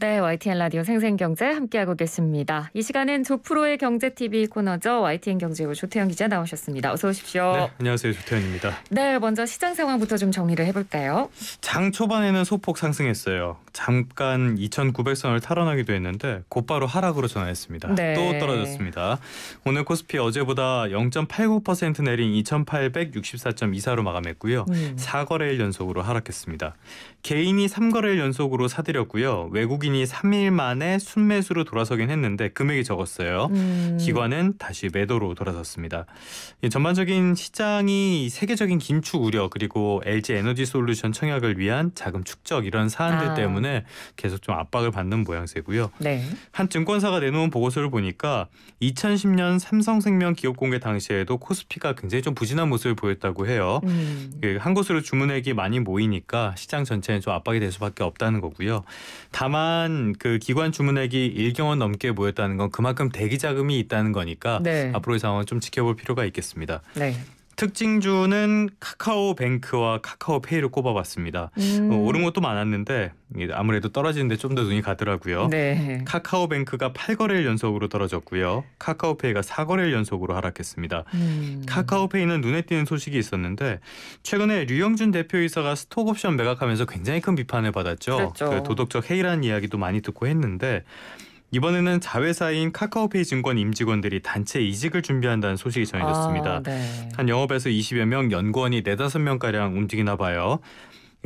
네, YTN 라디오 생생경제 함께하고 계십니다. 이 시간은 조프로의 경제TV 코너죠. YTN 경제부 조태현 기자 나오셨습니다. 어서 오십시오. 네, 안녕하세요. 조태현입니다. 네, 먼저 시장 상황부터 좀 정리를 해볼까요? 장 초반에는 소폭 상승했어요. 잠깐 2,900선을 탈환하기도 했는데 곧바로 하락으로 전환했습니다. 네. 또 떨어졌습니다. 오늘 코스피 어제보다 0.89% 내린 2,864.24로 마감했고요. 음. 4거래일 연속으로 하락했습니다. 개인이 3거래일 연속으로 사들였고요. 외국인 외국인이 3일 만에 순매수로 돌아서긴 했는데 금액이 적었어요. 음. 기관은 다시 매도로 돌아섰습니다. 전반적인 시장이 세계적인 긴축 우려 그리고 LG 에너지 솔루션 청약을 위한 자금 축적 이런 사안들 아. 때문에 계속 좀 압박을 받는 모양새고요. 네. 한 증권사가 내놓은 보고서를 보니까 2010년 삼성생명 기업 공개 당시에도 코스피가 굉장히 좀 부진한 모습을 보였다고 해요. 음. 그 한 곳으로 주문액이 많이 모이니까 시장 전체에 좀 압박이 될 수밖에 없다는 거고요. 다만 일단 그 기관 주문액이 1경원 넘게 모였다는 건 그만큼 대기 자금이 있다는 거니까 네. 앞으로의 상황 을좀 지켜볼 필요가 있겠습니다. 네. 특징주는 카카오뱅크와 카카오페이를 꼽아봤습니다. 음. 어, 오른 것도 많았는데 아무래도 떨어지는데 좀 더 눈이 가더라고요. 네. 카카오뱅크가 8거래일 연속으로 떨어졌고요. 카카오페이가 4거래일 연속으로 하락했습니다. 음. 카카오페이는 눈에 띄는 소식이 있었는데 최근에 류영준 대표이사가 스톡옵션 매각하면서 굉장히 큰 비판을 받았죠. 그죠그 도덕적 해이라는 이야기도 많이 듣고 했는데 이번에는 자회사인 카카오페이 증권 임직원들이 단체 이직을 준비한다는 소식이 전해졌습니다. 아, 네. 한 영업에서 20여 명, 연구원이 4, 5명가량 움직이나 봐요.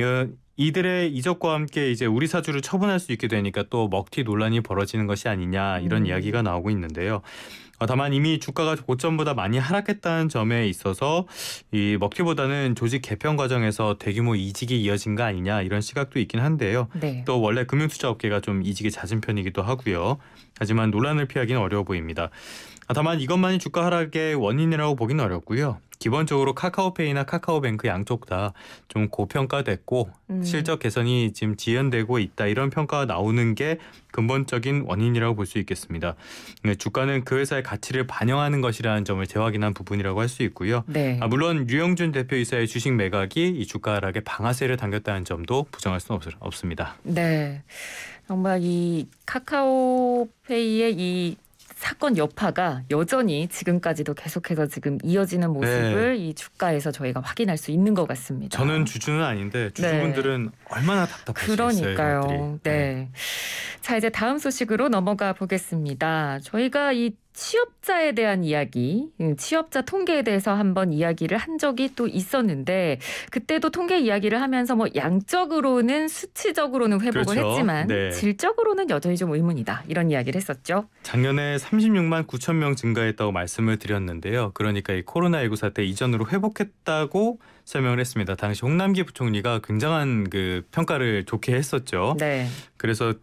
어, 이들의 이적과 함께 이제 우리 사주를 처분할 수 있게 되니까 또 먹튀 논란이 벌어지는 것이 아니냐 이런 음. 이야기가 나오고 있는데요. 아, 다만 이미 주가가 고점보다 많이 하락했다는 점에 있어서 이 먹튀보다는 조직 개편 과정에서 대규모 이직이 이어진 거 아니냐 이런 시각도 있긴 한데요. 네. 또 원래 금융투자업계가 좀 이직이 잦은 편이기도 하고요. 하지만 논란을 피하기는 어려워 보입니다. 아, 다만 이것만이 주가 하락의 원인이라고 보기는 어렵고요. 기본적으로 카카오페이나 카카오뱅크 양쪽 다 좀 고평가됐고 음. 실적 개선이 지금 지연되고 있다 이런 평가가 나오는 게 근본적인 원인이라고 볼 수 있겠습니다. 네, 주가는 그 회사의 가치를 반영하는 것이라는 점을 재확인한 부분이라고 할 수 있고요. 네. 아, 물론 유영준 대표이사의 주식 매각이 이 주가 하락에 방아쇠를 당겼다는 점도 부정할 수는 없, 없습니다. 네. 정말 이 카카오페이의 이 사건 여파가 여전히 지금까지도 계속해서 지금 이어지는 네. 모습을 네. 이 주가에서 저희가 확인할 수 있는 것 같습니다. 저는 주주는 아닌데 주주분들은 네. 얼마나 답답하시겠어요. 그러니까요. 네. 네. 자 이제 다음 소식으로 넘어가 보겠습니다. 저희가 이 취업자에 대한 이야기, 음, 취업자 통계에 대해서 한번 이야기를 한 적이 또 있었는데 그때도 통계 이야기를 하면서 뭐 양적으로는 수치적으로는 회복을 그렇죠. 했지만 네. 질적으로는 여전히 좀 의문이다 이런 이야기를 했었죠. 작년에 36만 9천 명 증가했다고 말씀을 드렸는데요. 그러니까 이 코로나19 사태 이전으로 회복했다고 설명을 했습니다. 당시 홍남기 부총리가 굉장한 그 평가를 좋게 했었죠. 네. 그래서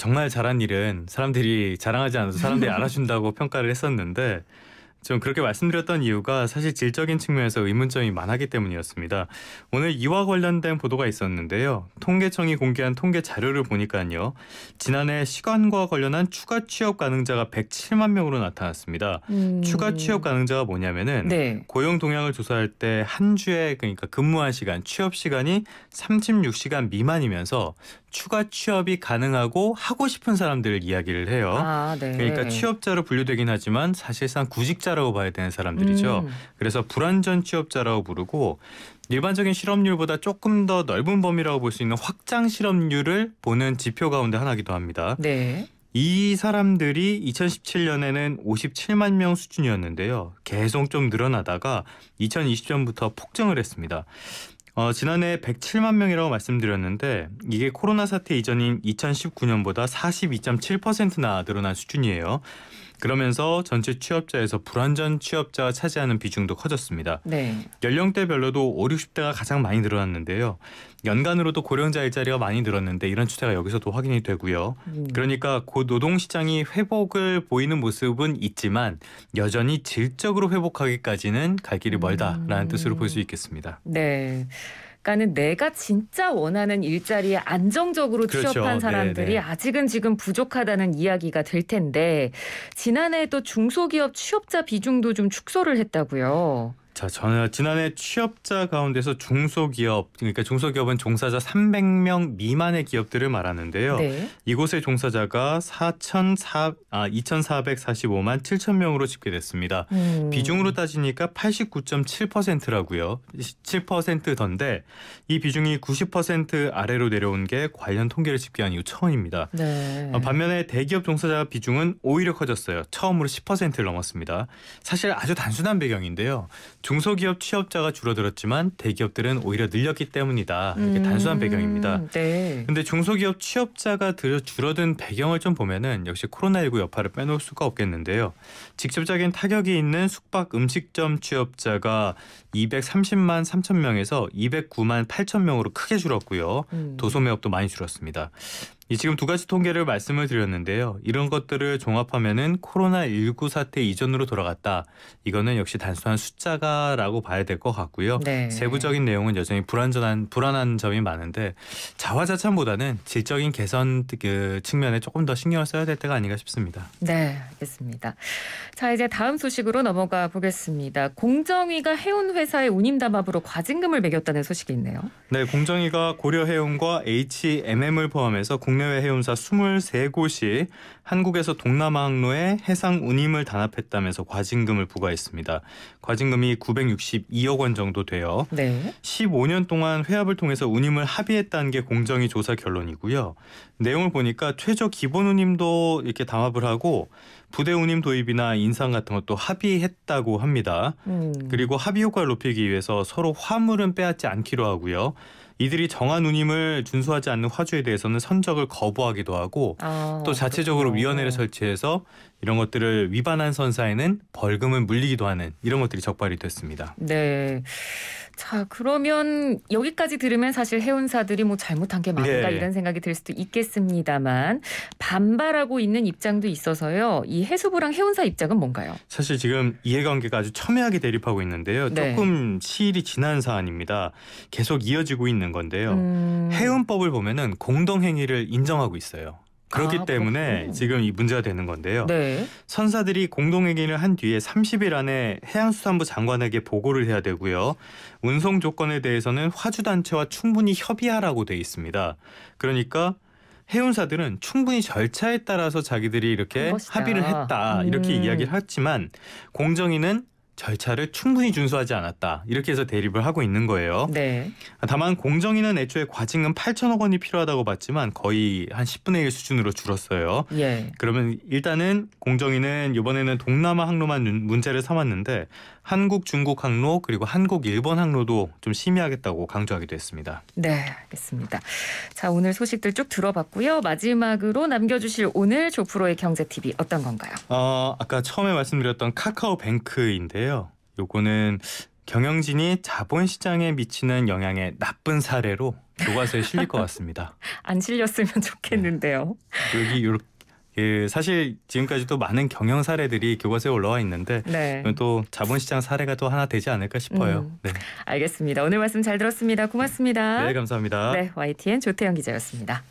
정말 잘한 일은 사람들이 자랑하지 않아서 사람들이 알아준다고 평가를 했었는데 좀 그렇게 말씀드렸던 이유가 사실 질적인 측면에서 의문점이 많았기 때문이었습니다. 오늘 이와 관련된 보도가 있었는데요. 통계청이 공개한 통계 자료를 보니까요. 지난해 시간과 관련한 추가 취업 가능자가 107만 명으로 나타났습니다. 음... 추가 취업 가능자가 뭐냐면은 네. 고용 동향을 조사할 때 한 주에 그러니까 근무한 시간, 취업 시간이 36시간 미만이면서 추가 취업이 가능하고 하고 싶은 사람들을 이야기를 해요. 아, 네. 그러니까 취업자로 분류되긴 하지만 사실상 구직자 실업자라고 봐야 되는 사람들이죠. 음. 그래서 불완전 취업자라고 부르고 일반적인 실업률보다 조금 더 넓은 범위라고 볼 수 있는 확장 실업률을 보는 지표 가운데 하나기도 이 합니다. 네. 이 사람들이 2017년에는 57만 명 수준이었는데요. 계속 좀 늘어나다가 2020년부터 폭증을 했습니다. 어, 지난해 107만 명이라고 말씀드렸는데 이게 코로나 사태 이전인 2019년보다 42.7%나 늘어난 수준이에요. 그러면서 전체 취업자에서 불완전 취업자가 차지하는 비중도 커졌습니다. 네. 연령대별로도 5, 60대가 가장 많이 늘어났는데요. 연간으로도 고령자 일자리가 많이 늘었는데 이런 추세가 여기서도 확인이 되고요. 음. 그러니까 곧 노동 시장이 회복을 보이는 모습은 있지만 여전히 질적으로 회복하기까지는 갈 길이 멀다라는 음. 뜻으로 볼 수 있겠습니다. 네. 그러니까는 내가 진짜 원하는 일자리에 안정적으로 그렇죠. 취업한 네, 사람들이 네네. 아직은 지금 부족하다는 이야기가 될 텐데 지난해 에도 중소기업 취업자 비중도 좀 축소를 했다고요. 자, 저는 지난해 취업자 가운데서 중소기업, 그러니까 중소기업은 종사자 300명 미만의 기업들을 말하는데요. 네. 이곳의 종사자가 4,4 아, 2,445만 7천 명으로 집계됐습니다. 음. 비중으로 따지니까 89.7%라고요. 7%던데 이 비중이 90% 아래로 내려온 게 관련 통계를 집계한 이후 처음입니다. 네. 어, 반면에 대기업 종사자 비중은 오히려 커졌어요. 처음으로 10%를 넘었습니다. 사실 아주 단순한 배경인데요. 중소기업 취업자가 줄어들었지만 대기업들은 오히려 늘렸기 때문이다. 이게 음, 단순한 배경입니다. 네. 근데 중소기업 취업자가 줄어든 배경을 좀 보면은 역시 코로나19 여파를 빼놓을 수가 없겠는데요. 직접적인 타격이 있는 숙박 음식점 취업자가 230만 3천 명에서 209만 8천 명으로 크게 줄었고요. 음. 도소매업도 많이 줄었습니다. 이 지금 두 가지 통계를 말씀을 드렸는데요. 이런 것들을 종합하면은 코로나19 사태 이전으로 돌아갔다. 이거는 역시 단순한 숫자가라고 봐야 될 것 같고요. 네. 세부적인 내용은 여전히 불안전한 불안한 점이 많은데 자화자찬보다는 질적인 개선 그 측면에 조금 더 신경을 써야 될 때가 아닌가 싶습니다. 네, 알겠습니다. 자, 이제 다음 소식으로 넘어가 보겠습니다. 공정위가 해운 회사의 운임 담합으로 과징금을 매겼다는 소식이 있네요. 네, 공정위가 고려 해운과 HMM을 포함해서 국내 국내외 해운사 23곳이 한국에서 동남아 항로에 해상 운임을 단합했다면서 과징금을 부과했습니다. 과징금이 962억 원 정도 돼요. 네. 15년 동안 회합을 통해서 운임을 합의했다는 게 공정위 조사 결론이고요. 내용을 보니까 최저 기본 운임도 이렇게 담합을 하고 부대 운임 도입이나 인상 같은 것도 합의했다고 합니다. 음. 그리고 합의 효과를 높이기 위해서 서로 화물은 빼앗지 않기로 하고요. 이들이 정한 운임을 준수하지 않는 화주에 대해서는 선적을 거부하기도 하고 아, 또 자체적으로 그렇구나. 위원회를 설치해서 이런 것들을 위반한 선사에는 벌금을 물리기도 하는 이런 것들이 적발이 됐습니다. 네. 자 그러면 여기까지 들으면 사실 해운사들이 뭐 잘못한 게맞다 네. 예. 이런 생각이 들 수도 있겠습니다만 반발하고 있는 입장도 있어서요. 이 해수부랑 해운사 입장은 뭔가요? 사실 지금 이해관계가 아주 첨예하게 대립하고 있는데요. 네. 조금 시일이 지난 사안입니다. 계속 이어지고 있는 건데요. 음... 해운법을 보면은 공동행위를 인정하고 있어요. 그렇기 아, 때문에 지금 이 문제가 되는 건데요. 네. 선사들이 공동회견를한 뒤에 30일 안에 해양수산부 장관에게 보고를 해야 되고요. 운송 조건에 대해서는 화주 단체와 충분히 협의하라고 돼 있습니다. 그러니까 해운사들은 충분히 절차에 따라서 자기들이 이렇게 멋있다. 합의를 했다 이렇게 음. 이야기를 했지만 공정위는 절차를 충분히 준수하지 않았다. 이렇게 해서 대립을 하고 있는 거예요. 네. 다만 공정위는 애초에 과징금 8천억 원이 필요하다고 봤지만 거의 한 10분의 1 수준으로 줄었어요. 예. 그러면 일단은 공정위는 이번에는 동남아 항로만 문제를 삼았는데 한국 중국 항로 그리고 한국 일본 항로도 좀 심의하겠다고 강조하기도 했습니다. 네, 알겠습니다. 자, 오늘 소식들 쭉 들어봤고요. 마지막으로 남겨주실 오늘 조프로의 경제 TV 어떤 건가요? 어, 아까 처음에 말씀드렸던 카카오뱅크인데요. 요거는 경영진이 자본시장에 미치는 영향의 나쁜 사례로 교과서에 실릴 것 같습니다. 안 실렸으면 좋겠는데요. 네. 여기 이렇게 그 사실 지금까지도 많은 경영 사례들이 교과서에 올라와 있는데 네. 또 자본시장 사례가 또 하나 되지 않을까 싶어요. 음. 네. 알겠습니다. 오늘 말씀 잘 들었습니다. 고맙습니다. 네, 감사합니다. 네, YTN 조태영 기자였습니다.